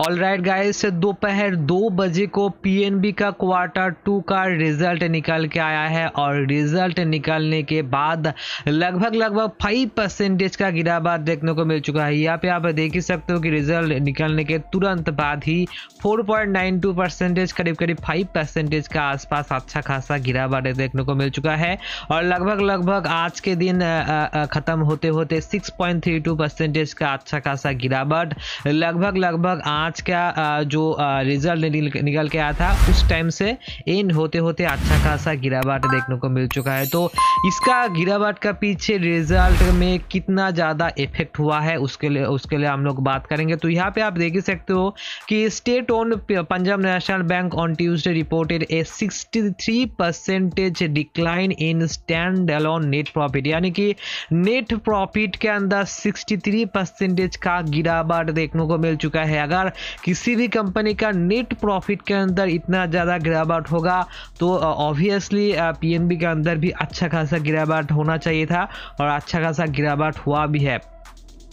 all right guys दोपहर दो बजे को पीएनबी का क्वार्टर टू का रिजल्ट निकल के आया है और रिजल्ट निकलने के बाद लगभग लगभग फाइव परसेंटेज का गिरावट देखने को मिल चुका है यहाँ पे आप देख ही सकते हो कि रिजल्ट निकलने के तुरंत बाद ही four point nine two percentage करीब करीब फाइव परसेंटेज का आसपास अच्छा खासा गिरावट देखने को मिल चुका है और लगभग लगभग आज के दिन ख़त्म होते होते six point three two percentage का अच्छा खासा गिरावट लगभग लगभग मार्च का जो रिजल्ट निकल के आया था उस टाइम से एंड होते होते अच्छा खासा गिरावट देखने को मिल चुका है तो इसका गिरावट का पीछे रिजल्ट में कितना ज़्यादा इफेक्ट हुआ है उसके लिए उसके लिए हम लोग बात करेंगे तो यहाँ पे आप देख ही सकते हो कि state own Punjab national bank on Tuesday reported a sixty percentage decline in standalone net profit यानी कि नेट प्रॉफिट के अंदर 63 परसेंटेज का गिरावट देखने को मिल चुका है अगर किसी भी कंपनी का नेट प्रॉफिट के अंदर इतना ज़्यादा गिरावट होगा तो ऑब्वियसली पी के अंदर भी अच्छा खासा गिरावट होना चाहिए था और अच्छा खासा गिरावट हुआ भी है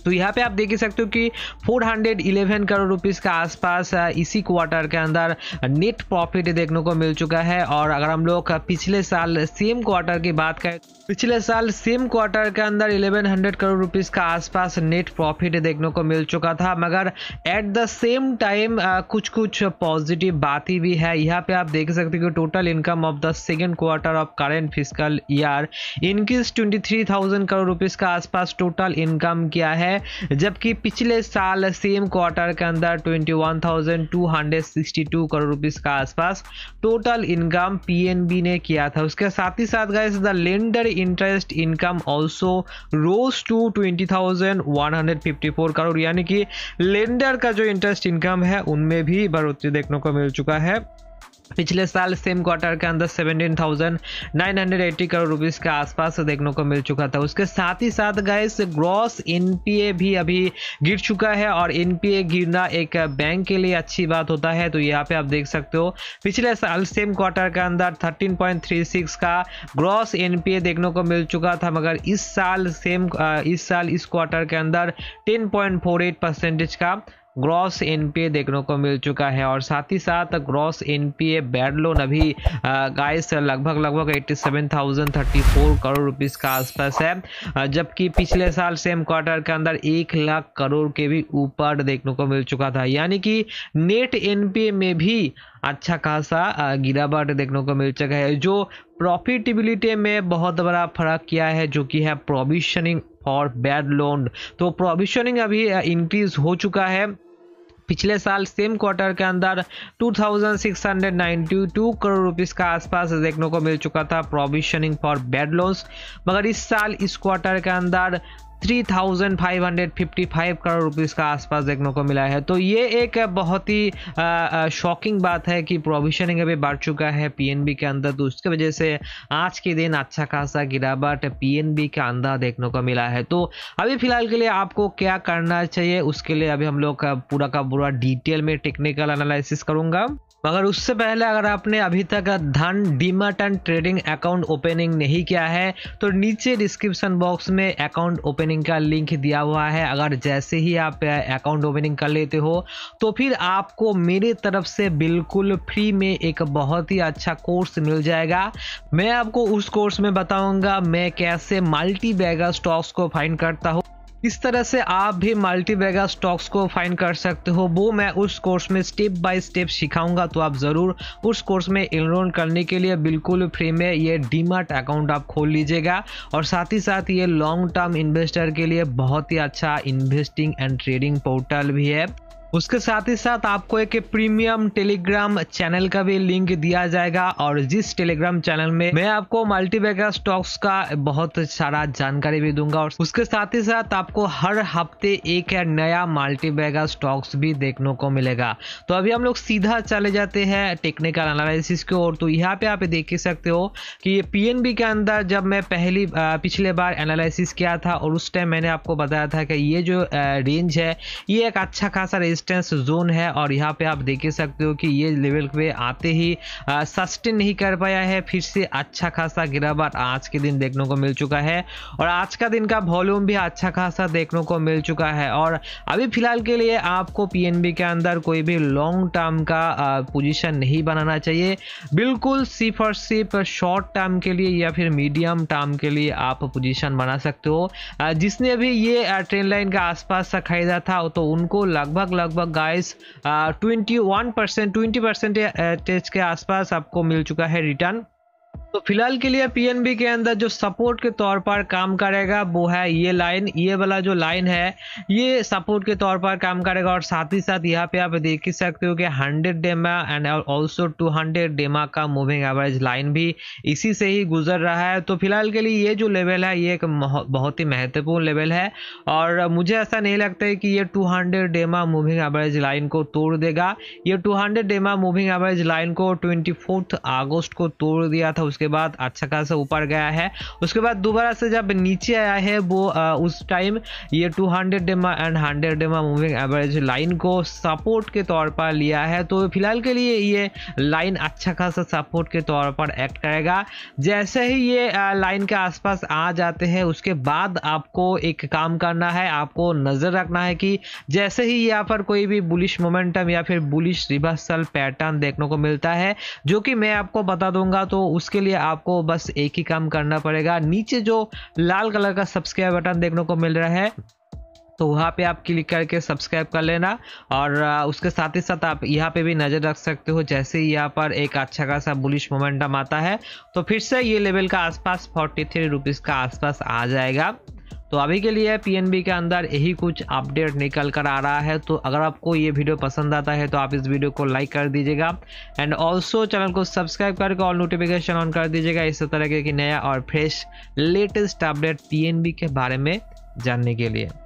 तो यहाँ पे आप देख ही सकते हो कि 411 करोड़ रुपीस के आसपास इसी क्वार्टर के अंदर नेट प्रॉफिट देखने को मिल चुका है और अगर हम लोग पिछले साल सेम क्वार्टर की बात करें पिछले साल सेम क्वार्टर के अंदर 1100 करोड़ रुपीस का आसपास नेट प्रॉफिट देखने को मिल चुका था मगर एट द सेम टाइम कुछ कुछ पॉजिटिव ही भी है यहाँ पे आप देख सकते हो कि total income of the second quarter of current fiscal year increase twenty crore rupees का आसपास टोटल इनकम किया है है जबकि पिछले साल सेम क्वार्टर के अंदर 21,262 करोड़ रुपीस का आसपास टोटल इनकम पीएनबी ने किया था उसके साथ ही साथ guys the lender interest income also rose to 20,154 crore यानी कि लेंडर का जो इंटरेस्ट इनकम है उनमें भी बढ़ोतरी देखने को मिल चुका है पिछले साल सेम क्वार्टर के अंदर 17,980 करोड़ रुपीस के आसपास देखने को मिल चुका था उसके साथ ही साथ गए ग्रॉस एनपीए भी अभी गिर चुका है और एनपीए गिरना एक बैंक के लिए अच्छी बात होता है तो यहाँ पे आप देख सकते हो पिछले साल सेम क्वार्टर के अंदर 13.36 का ग्रॉस एनपीए देखने को मिल चुका था मगर इस साल सेम इस साल इस क्वार्टर के अंदर टेन परसेंटेज का ग्रॉस एनपीए देखने को मिल चुका है और साथ ही साथ ग्रॉस एनपीए बैड लोन अभी गाइस लगभग लगभग 87,034 करोड़ रुपीस का आसपास है जबकि पिछले साल सेम क्वार्टर के अंदर एक लाख करोड़ के भी ऊपर देखने को मिल चुका था यानी कि नेट एनपीए में भी अच्छा खासा गिरावट देखने को मिल चुका है जो प्रॉफिटेबिलिटी में बहुत बड़ा फर्क किया है जो कि है प्रोविशनिंग फॉर बैड लोन तो प्रोविशनिंग अभी इंक्रीज हो चुका है पिछले साल सेम क्वार्टर के अंदर 2,692 करोड़ रुपीस का आसपास देखने को मिल चुका था प्रोविशनिंग फॉर बेड लोन्स मगर इस साल इस क्वार्टर के अंदर 3,555 करोड़ रुपीस का आसपास देखने को मिला है तो ये एक बहुत ही शॉकिंग बात है कि प्रोविशनिंग अभी बढ़ चुका है पीएनबी के अंदर तो उसकी वजह से आज के दिन अच्छा खासा गिरावट पीएनबी के अंदर देखने को मिला है तो अभी फिलहाल के लिए आपको क्या करना चाहिए उसके लिए अभी हम लोग पूरा का पूरा डिटेल में टेक्निकल एनालिसिस करूंगा मगर उससे पहले अगर आपने अभी तक Dhan demat and trading account opening नहीं किया है तो नीचे डिस्क्रिप्शन बॉक्स में अकाउंट ओपनिंग का लिंक दिया हुआ है अगर जैसे ही आप अकाउंट ओपनिंग कर लेते हो तो फिर आपको मेरे तरफ से बिल्कुल फ्री में एक बहुत ही अच्छा कोर्स मिल जाएगा मैं आपको उस कोर्स में बताऊँगा मैं कैसे मल्टी बैगर स्टॉक्स को फाइन करता हूँ इस तरह से आप भी मल्टीवेगा स्टॉक्स को फाइंड कर सकते हो वो मैं उस कोर्स में स्टेप बाय स्टेप सिखाऊंगा तो आप ज़रूर उस कोर्स में इनरोल करने के लिए बिल्कुल फ्री में ये डीमार्ट अकाउंट आप खोल लीजिएगा और साथ ही साथ ये लॉन्ग टर्म इन्वेस्टर के लिए बहुत ही अच्छा इन्वेस्टिंग एंड ट्रेडिंग पोर्टल भी है उसके साथ ही साथ आपको एक प्रीमियम टेलीग्राम चैनल का भी लिंक दिया जाएगा और जिस टेलीग्राम चैनल में मैं आपको मल्टीबैगर स्टॉक्स का बहुत सारा जानकारी भी दूंगा और उसके साथ ही साथ आपको हर हफ्ते एक नया मल्टीबैगर स्टॉक्स भी देखने को मिलेगा तो अभी हम लोग सीधा चले जाते हैं टेक्निकल एनालिसिस की ओर तो यहाँ पे आप देख ही सकते हो कि ये पी के अंदर जब मैं पहली पिछले बार एनालिसिस किया था और उस टाइम मैंने आपको बताया था कि ये जो रेंज है ये एक अच्छा खासा रेंज रेजिस्टेंस जोन है और यहाँ पे आप देख सकते हो कि ये लेवल पे आते ही सस्टेन नहीं कर पाया है फिर से अच्छा खासा गिरावट आज के दिन देखने को मिल चुका है और आज का दिन का वॉल्यूम भी अच्छा खासा देखने को मिल चुका है और अभी फिलहाल के लिए आपको पी के अंदर कोई भी लॉन्ग टर्म का पोजिशन नहीं बनाना चाहिए बिल्कुल सिर्फ और सिर्फ शॉर्ट टर्म के लिए या फिर मीडियम टर्म के लिए आप पोजीशन बना सकते हो जिसने भी ये ट्रेन लाइन के आसपास खरीदा था तो उनको लगभग लगभग लगभग guys twenty one percent twenty percentage के आसपास आपको मिल चुका है रिटर्न तो फिलहाल के लिए पीएनबी के अंदर जो सपोर्ट के तौर पर काम करेगा वो है ये लाइन ये वाला जो लाइन है ये सपोर्ट के तौर पर काम करेगा और साथ ही साथ यहाँ पे आप देख ही सकते हो कि 100 डेमा एंड ऑल्सो 200 डेमा का मूविंग एवरेज लाइन भी इसी से ही गुजर रहा है तो फिलहाल के लिए ये जो लेवल है ये एक बहुत ही महत्वपूर्ण लेवल है और मुझे ऐसा नहीं लगता है कि ये two DEMA moving average line को तोड़ देगा ये two DEMA moving average line को ट्वेंटी अगस्त को तोड़ दिया था उसके उसके बाद अच्छा खासा ऊपर गया है उसके बाद दोबारा से जब नीचे आया है वो आ, उस टाइम ये 200 डेमा and 100 DEMA moving average line को सपोर्ट के तौर पर लिया है तो फिलहाल के लिए ये लाइन अच्छा खासा सपोर्ट के तौर पर एक्ट करेगा जैसे ही ये लाइन के आसपास आ जाते हैं उसके बाद आपको एक काम करना है आपको नज़र रखना है कि जैसे ही यहाँ पर कोई भी बुलिश मोमेंटम या फिर बुलिश रिवर्सल पैटर्न देखने को मिलता है जो कि मैं आपको बता दूंगा तो उसके लिए लिए आपको बस एक ही काम करना पड़ेगा नीचे जो लाल कलर का सब्सक्राइब बटन देखने को मिल रहा है तो वहाँ पे आप क्लिक करके सब्सक्राइब कर लेना और उसके साथ ही साथ आप यहाँ पे भी नज़र रख सकते हो जैसे ही यहाँ पर एक अच्छा खासा बुलिश मोमेंटम आता है तो फिर से ये लेवल का आसपास फोर्टी थ्री का आसपास आ जाएगा तो अभी के लिए पीएनबी के अंदर यही कुछ अपडेट निकल कर आ रहा है तो अगर आपको ये वीडियो पसंद आता है तो आप इस वीडियो को लाइक कर दीजिएगा एंड ऑल्सो चैनल को सब्सक्राइब करके ऑल नोटिफिकेशन ऑन कर दीजिएगा इस तरह के नया और फ्रेश लेटेस्ट अपडेट पी के बारे में जानने के लिए